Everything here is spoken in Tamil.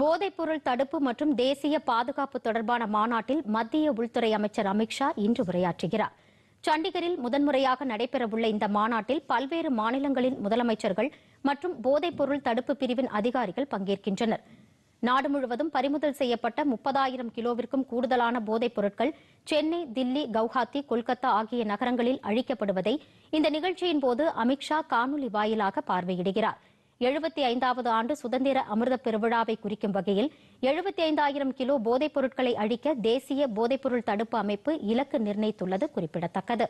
போதைப்பொருள் தடுப்பு மற்றும் தேசிய பாதுகாப்பு தொடர்பான மாநாட்டில் மத்திய உள்துறை அமைச்சர் அமித்ஷா இன்று உரையாற்றுகிறார் சண்டிகரில் முதன்முறையாக நடைபெறவுள்ள இந்த மாநாட்டில் பல்வேறு மாநிலங்களின் முதலமைச்சர்கள் மற்றும் போதைப்பொருள் தடுப்பு பிரிவின் அதிகாரிகள் பங்கேற்கின்றனர் நாடு முழுவதும் பறிமுதல் செய்யப்பட்ட முப்பதாயிரம் கிலோவிற்கும் கூடுதலான போதைப் பொருட்கள் சென்னை தில்லி கவுஹாத்தி கொல்கத்தா ஆகிய நகரங்களில் அழிக்கப்படுவதை இந்த நிகழ்ச்சியின் போது அமித்ஷா காணொலி வாயிலாக பார்வையிடுகிறாா் எழுபத்தி ஐந்தாவது ஆண்டு சுதந்திர அமிர்த பெருவிழாவை குறிக்கும் வகையில் எழுபத்தி ஐந்தாயிரம் கிலோ போதைப் பொருட்களை அழிக்க தேசிய போதைப்பொருள் தடுப்பு அமைப்பு இலக்கு நிர்ணயித்துள்ளது குறிப்பிடத்தக்கது